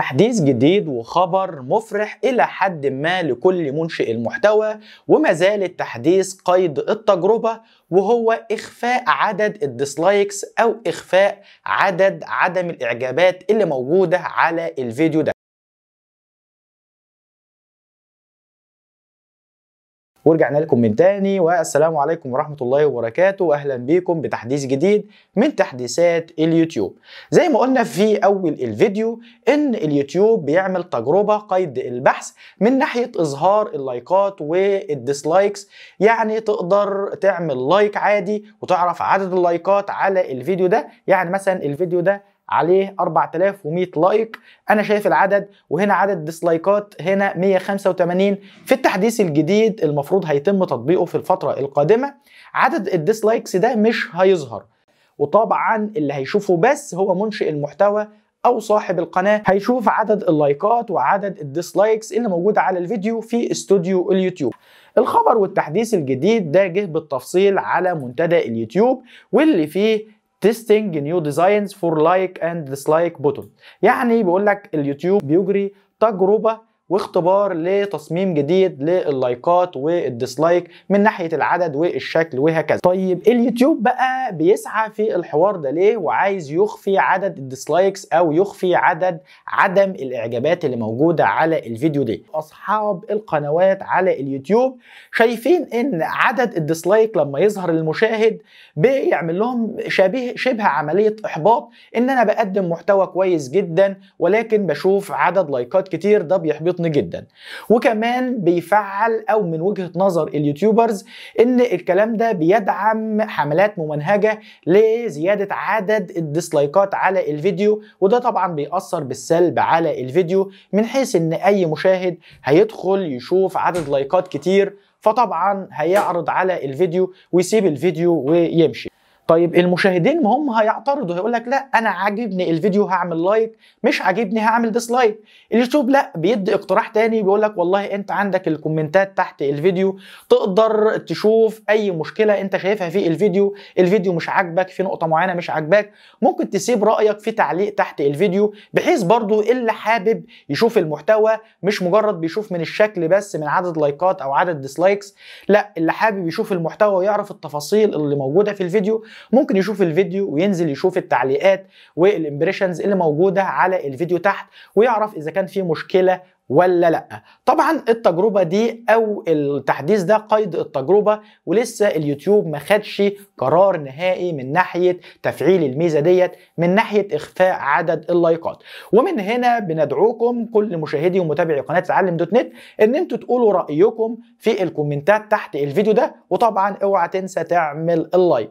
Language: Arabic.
تحديث جديد وخبر مفرح إلى حد ما لكل منشئ المحتوى وما زال التحديث قيد التجربة وهو إخفاء عدد الديسلايكس أو إخفاء عدد عدم الإعجابات اللي موجودة على الفيديو ده ورجعنا لكم من تاني والسلام عليكم ورحمة الله وبركاته أهلا بيكم بتحديث جديد من تحديثات اليوتيوب زي ما قلنا في أول الفيديو إن اليوتيوب بيعمل تجربة قيد البحث من ناحية إظهار اللايكات والديسلايكس يعني تقدر تعمل لايك عادي وتعرف عدد اللايكات على الفيديو ده يعني مثلا الفيديو ده عليه 4100 لايك انا شايف العدد وهنا عدد ديسلايكات هنا 185 في التحديث الجديد المفروض هيتم تطبيقه في الفتره القادمه عدد الديسلايكس ده مش هيظهر وطبعا اللي هيشوفه بس هو منشئ المحتوى او صاحب القناه هيشوف عدد اللايكات وعدد الديسلايكس اللي موجوده على الفيديو في استوديو اليوتيوب الخبر والتحديث الجديد ده جه بالتفصيل على منتدى اليوتيوب واللي فيه تيستنج نيو ديزاينز فور لايك اند ديسلايك بوتون يعني بيقول لك اليوتيوب بيجري تجربه واختبار لتصميم جديد لللايكات والديسلايك من ناحيه العدد والشكل وهكذا طيب اليوتيوب بقى بيسعى في الحوار ده ليه وعايز يخفي عدد الديسلايكس او يخفي عدد عدم الاعجابات اللي موجوده على الفيديو ده اصحاب القنوات على اليوتيوب شايفين ان عدد الديسلايك لما يظهر للمشاهد بيعمل لهم شبيه شبه عمليه احباط ان انا بقدم محتوى كويس جدا ولكن بشوف عدد لايكات كتير ده بيحبطني جدا وكمان بيفعل او من وجهه نظر اليوتيوبرز ان الكلام ده بيدعم حملات ممنهجه حاجه لزياده عدد الديسلايكات على الفيديو وده طبعا بيأثر بالسلب على الفيديو من حيث ان اي مشاهد هيدخل يشوف عدد لايكات كتير فطبعا هيعرض على الفيديو ويسيب الفيديو ويمشي طيب المشاهدين ما هم هيعترضوا هيقول لك لا انا عاجبني الفيديو هعمل لايك مش عاجبني هعمل ديسلايك اليوتيوب لا بيدي اقتراح تاني بيقول لك والله انت عندك الكومنتات تحت الفيديو تقدر تشوف اي مشكله انت شايفها في الفيديو الفيديو مش عاجبك في نقطه معينه مش عاجباك ممكن تسيب رايك في تعليق تحت الفيديو بحيث برضو اللي حابب يشوف المحتوى مش مجرد بيشوف من الشكل بس من عدد لايكات او عدد ديسلايكس لا اللي حابب يشوف المحتوى ويعرف التفاصيل اللي موجوده في الفيديو ممكن يشوف الفيديو وينزل يشوف التعليقات والامبريشنز اللي موجوده على الفيديو تحت ويعرف اذا كان في مشكله ولا لا طبعا التجربة دي او التحديث ده قيد التجربة ولسه اليوتيوب ما خدش قرار نهائي من ناحية تفعيل الميزة ديت من ناحية اخفاء عدد اللايكات ومن هنا بندعوكم كل مشاهدي ومتابعي قناة تعلم دوت نت ان انتوا تقولوا رأيكم في الكومنتات تحت الفيديو ده وطبعا اوعى تنسى تعمل اللايك